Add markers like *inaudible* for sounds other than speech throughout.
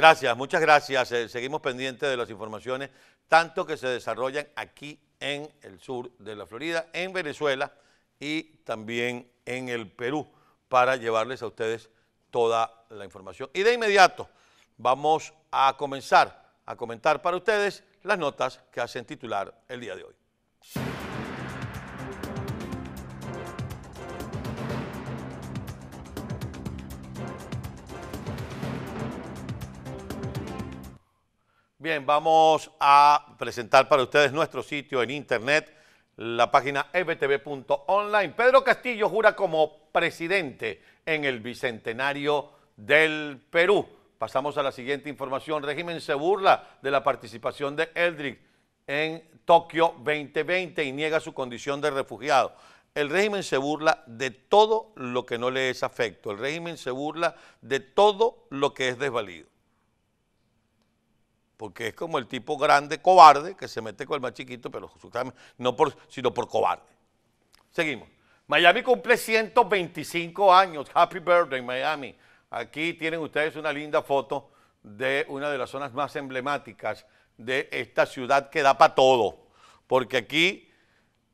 Gracias, muchas gracias. Eh, seguimos pendientes de las informaciones, tanto que se desarrollan aquí en el sur de la Florida, en Venezuela y también en el Perú, para llevarles a ustedes toda la información. Y de inmediato vamos a comenzar a comentar para ustedes las notas que hacen titular el día de hoy. Bien, vamos a presentar para ustedes nuestro sitio en internet, la página ebtv.online. Pedro Castillo jura como presidente en el Bicentenario del Perú. Pasamos a la siguiente información. Régimen se burla de la participación de Eldrick en Tokio 2020 y niega su condición de refugiado. El régimen se burla de todo lo que no le es afecto. El régimen se burla de todo lo que es desvalido porque es como el tipo grande, cobarde, que se mete con el más chiquito, pero no por, sino por cobarde. Seguimos. Miami cumple 125 años. Happy birthday, Miami. Aquí tienen ustedes una linda foto de una de las zonas más emblemáticas de esta ciudad que da para todo, porque aquí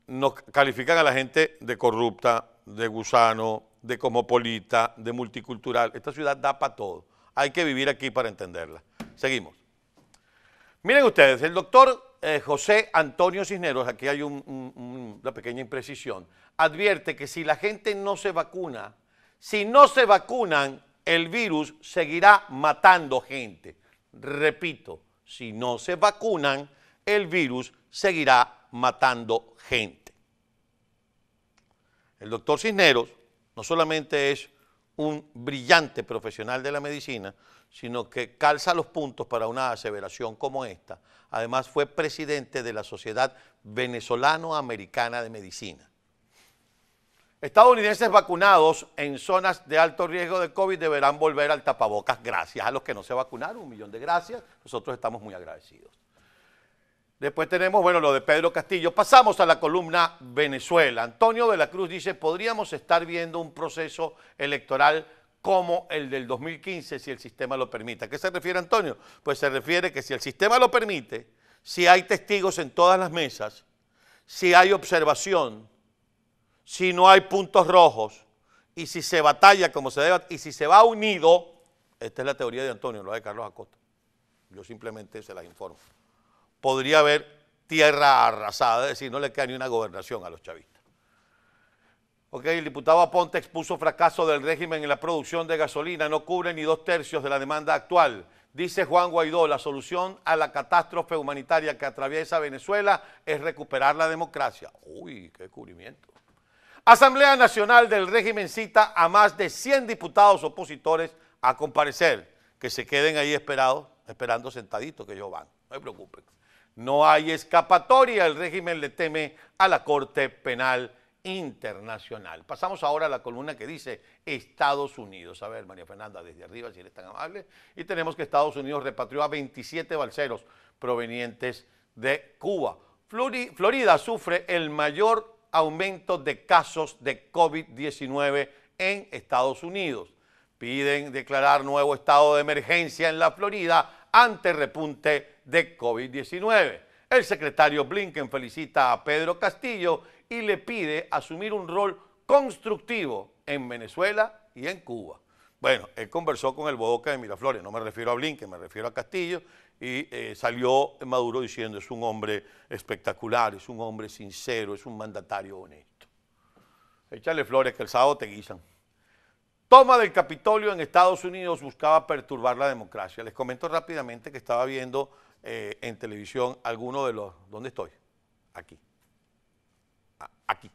nos califican a la gente de corrupta, de gusano, de cosmopolita, de multicultural. Esta ciudad da para todo. Hay que vivir aquí para entenderla. Seguimos. Miren ustedes, el doctor eh, José Antonio Cisneros, aquí hay una pequeña imprecisión, advierte que si la gente no se vacuna, si no se vacunan, el virus seguirá matando gente. Repito, si no se vacunan, el virus seguirá matando gente. El doctor Cisneros no solamente es un brillante profesional de la medicina, sino que calza los puntos para una aseveración como esta. Además fue presidente de la Sociedad Venezolano-Americana de Medicina. Estadounidenses vacunados en zonas de alto riesgo de COVID deberán volver al tapabocas. Gracias a los que no se vacunaron, un millón de gracias. Nosotros estamos muy agradecidos. Después tenemos, bueno, lo de Pedro Castillo. Pasamos a la columna Venezuela. Antonio de la Cruz dice, podríamos estar viendo un proceso electoral como el del 2015 si el sistema lo permite. ¿A qué se refiere Antonio? Pues se refiere que si el sistema lo permite, si hay testigos en todas las mesas, si hay observación, si no hay puntos rojos y si se batalla como se debe y si se va unido, esta es la teoría de Antonio, no la de Carlos Acosta. Yo simplemente se las informo. Podría haber tierra arrasada, es decir, no le queda ni una gobernación a los chavistas. Ok, el diputado Aponte expuso fracaso del régimen en la producción de gasolina, no cubre ni dos tercios de la demanda actual. Dice Juan Guaidó, la solución a la catástrofe humanitaria que atraviesa Venezuela es recuperar la democracia. Uy, qué cubrimiento. Asamblea Nacional del régimen cita a más de 100 diputados opositores a comparecer, que se queden ahí esperados, esperando sentaditos que ellos van, no se preocupen. No hay escapatoria, el régimen le teme a la Corte Penal internacional. Pasamos ahora a la columna que dice Estados Unidos. A ver, María Fernanda, desde arriba, si eres tan amable. Y tenemos que Estados Unidos repatrió a 27 balseros provenientes de Cuba. Florida sufre el mayor aumento de casos de COVID-19 en Estados Unidos. Piden declarar nuevo estado de emergencia en la Florida ante repunte de COVID-19. El secretario Blinken felicita a Pedro Castillo y le pide asumir un rol constructivo en Venezuela y en Cuba. Bueno, él conversó con el Boca de Miraflores, no me refiero a Blinken, me refiero a Castillo, y eh, salió Maduro diciendo es un hombre espectacular, es un hombre sincero, es un mandatario honesto. Échale flores que el sábado te guisan. Toma del Capitolio en Estados Unidos buscaba perturbar la democracia. Les comento rápidamente que estaba viendo eh, en televisión alguno de los... ¿Dónde estoy? Aquí aquí,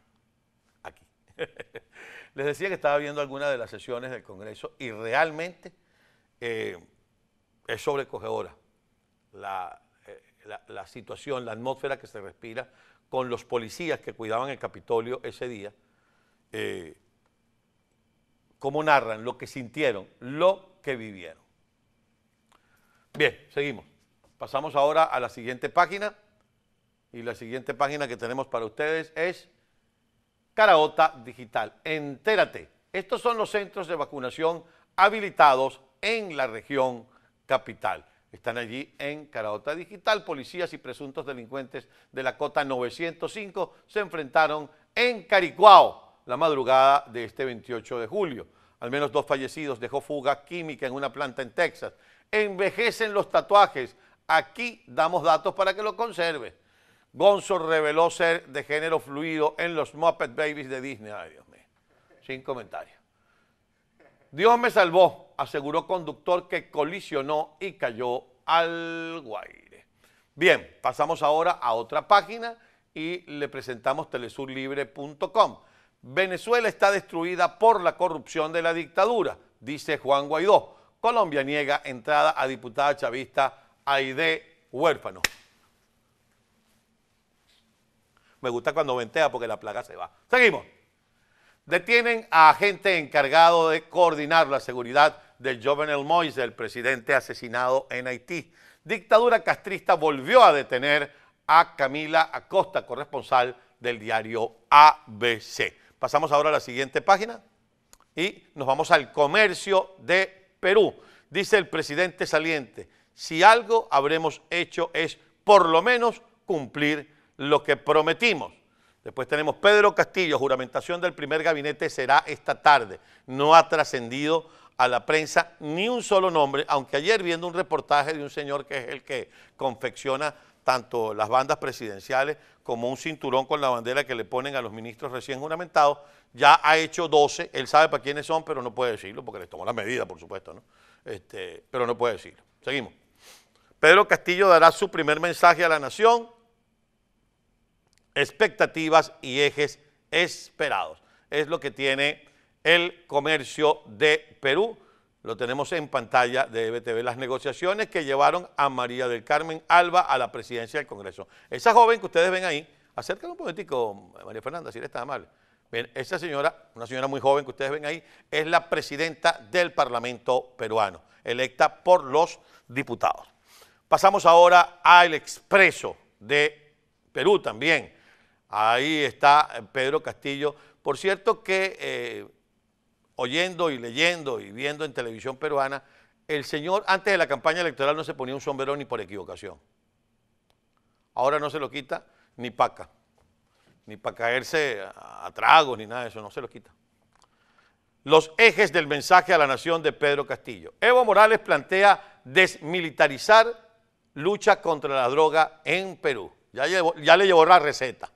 aquí. *laughs* Les decía que estaba viendo algunas de las sesiones del Congreso y realmente eh, es sobrecogedora eh, la, situación, la atmósfera que se respira con los policías que cuidaban el Capitolio ese día, eh, cómo narran lo que sintieron, lo que vivieron. Bien, seguimos. Pasamos ahora a la siguiente página. Y la siguiente página que tenemos para ustedes es Caraota Digital. Entérate, estos son los centros de vacunación habilitados en la región capital. Están allí en Caraota Digital. Policías y presuntos delincuentes de la cota 905 se enfrentaron en Caricuao la madrugada de este 28 de julio. Al menos dos fallecidos dejó fuga química en una planta en Texas. Envejecen los tatuajes. Aquí damos datos para que lo conserve. Gonzo reveló ser de género fluido en los Muppet Babies de Disney. Ay, Dios mío. Sin comentarios. Dios me salvó, aseguró conductor que colisionó y cayó al guaire. Bien, pasamos ahora a otra página y le presentamos telesurlibre.com. Venezuela está destruida por la corrupción de la dictadura, dice Juan Guaidó. Colombia niega entrada a diputada chavista Aide Huérfano. Me gusta cuando ventea porque la plaga se va. Seguimos. Detienen a agente encargado de coordinar la seguridad del Jovenel Moise, el presidente asesinado en Haití. Dictadura castrista volvió a detener a Camila Acosta, corresponsal del diario ABC. Pasamos ahora a la siguiente página y nos vamos al comercio de Perú. Dice el presidente saliente, si algo habremos hecho es por lo menos cumplir lo que prometimos. Después tenemos Pedro Castillo, juramentación del primer gabinete será esta tarde. No ha trascendido a la prensa ni un solo nombre, aunque ayer viendo un reportaje de un señor que es el que confecciona tanto las bandas presidenciales como un cinturón con la bandera que le ponen a los ministros recién juramentados, ya ha hecho 12, él sabe para quiénes son, pero no puede decirlo, porque les tomó la medida, por supuesto, ¿no? Este, pero no puede decirlo. Seguimos. Pedro Castillo dará su primer mensaje a la nación, expectativas y ejes esperados. Es lo que tiene el comercio de Perú. Lo tenemos en pantalla de BTV, las negociaciones que llevaron a María del Carmen Alba a la presidencia del Congreso. Esa joven que ustedes ven ahí, de un poquitico, María Fernanda, si le está mal Bien, esa señora, una señora muy joven que ustedes ven ahí, es la presidenta del Parlamento peruano, electa por los diputados. Pasamos ahora al expreso de Perú también. Ahí está Pedro Castillo. Por cierto que eh, oyendo y leyendo y viendo en televisión peruana, el señor antes de la campaña electoral no se ponía un sombrero ni por equivocación. Ahora no se lo quita ni paca, ni para caerse a tragos ni nada de eso, no se lo quita. Los ejes del mensaje a la nación de Pedro Castillo. Evo Morales plantea desmilitarizar lucha contra la droga en Perú. Ya, ya le llevó la receta.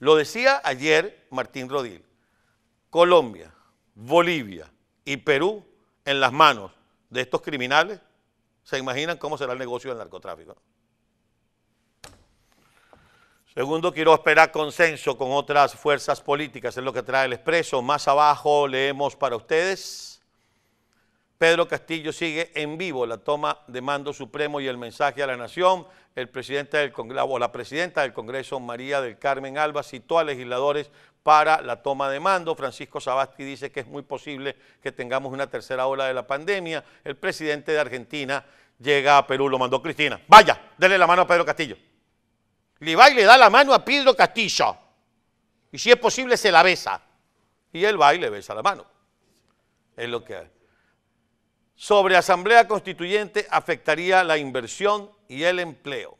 Lo decía ayer Martín Rodil. Colombia, Bolivia y Perú en las manos de estos criminales, se imaginan cómo será el negocio del narcotráfico. Segundo, quiero esperar consenso con otras fuerzas políticas, es lo que trae el expreso. Más abajo leemos para ustedes Pedro Castillo sigue en vivo la toma de mando supremo y el mensaje a la nación. El presidente del la presidenta del Congreso, María del Carmen Alba, citó a legisladores para la toma de mando. Francisco Sabasti dice que es muy posible que tengamos una tercera ola de la pandemia. El presidente de Argentina llega a Perú, lo mandó Cristina. Vaya, déle la mano a Pedro Castillo. Le va y le da la mano a Pedro Castillo. Y si es posible, se la besa. Y él va y le besa la mano. Es lo que hay sobre asamblea constituyente afectaría la inversión y el empleo.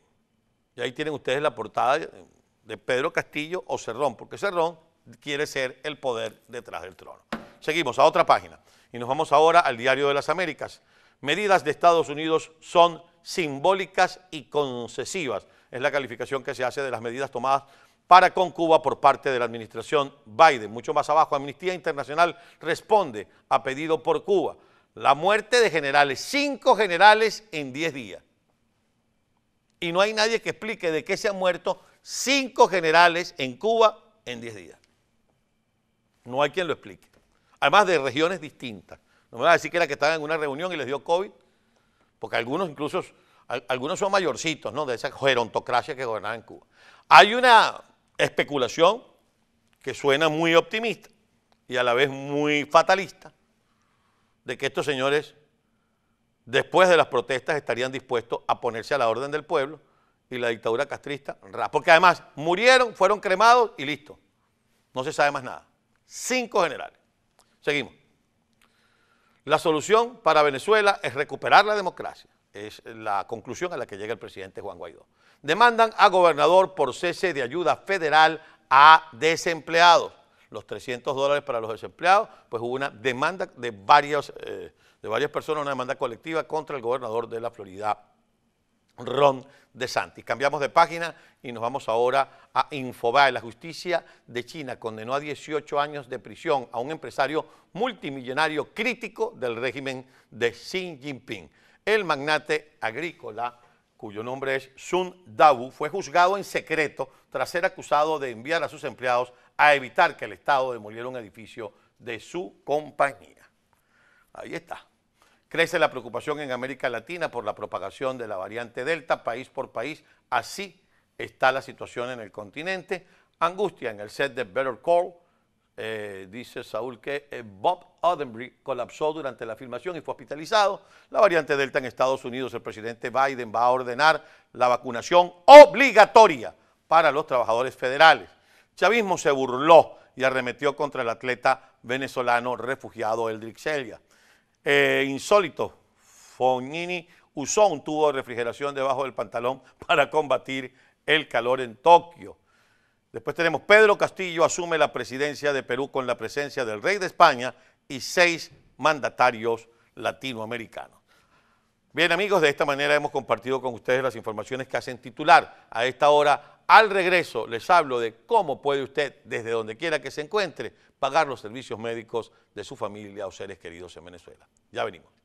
Y ahí tienen ustedes la portada de Pedro Castillo o Cerrón, porque Cerrón quiere ser el poder detrás del trono. Seguimos a otra página y nos vamos ahora al Diario de las Américas. Medidas de Estados Unidos son simbólicas y concesivas. Es la calificación que se hace de las medidas tomadas para con Cuba por parte de la administración Biden. Mucho más abajo, Amnistía Internacional responde a pedido por Cuba. La muerte de generales, cinco generales en diez días. Y no hay nadie que explique de qué se han muerto cinco generales en Cuba en diez días. No hay quien lo explique. Además de regiones distintas. No me van a decir que era que estaban en una reunión y les dio COVID, porque algunos incluso, algunos son mayorcitos, ¿no? De esa gerontocracia que gobernaba en Cuba. Hay una especulación que suena muy optimista y a la vez muy fatalista, de que estos señores, después de las protestas, estarían dispuestos a ponerse a la orden del pueblo y la dictadura castrista, porque además murieron, fueron cremados y listo. No se sabe más nada. Cinco generales. Seguimos. La solución para Venezuela es recuperar la democracia. Es la conclusión a la que llega el presidente Juan Guaidó. Demandan a gobernador por cese de ayuda federal a desempleados los 300 dólares para los desempleados, pues hubo una demanda de, eh, de varias personas, una demanda colectiva contra el gobernador de la Florida, Ron DeSantis. Cambiamos de página y nos vamos ahora a Infobae. La justicia de China condenó a 18 años de prisión a un empresario multimillonario crítico del régimen de Xi Jinping, el magnate agrícola cuyo nombre es Sun Dawu fue juzgado en secreto tras ser acusado de enviar a sus empleados a evitar que el Estado demoliera un edificio de su compañía. Ahí está. Crece la preocupación en América Latina por la propagación de la variante Delta país por país. Así está la situación en el continente. Angustia en el set de Better Call eh, dice Saúl que eh, Bob Odenbury colapsó durante la filmación y fue hospitalizado. La variante Delta en Estados Unidos, el presidente Biden va a ordenar la vacunación obligatoria para los trabajadores federales. Chavismo se burló y arremetió contra el atleta venezolano refugiado Eldrick Celia. Eh, insólito, Fognini usó un tubo de refrigeración debajo del pantalón *laughs* para combatir el calor en Tokio. Después tenemos Pedro Castillo asume la presidencia de Perú con la presencia del rey de España y seis mandatarios latinoamericanos. Bien amigos, de esta manera hemos compartido con ustedes las informaciones que hacen titular. A esta hora, al regreso, les hablo de cómo puede usted, desde donde quiera que se encuentre, pagar los servicios médicos de su familia o seres queridos en Venezuela. Ya venimos.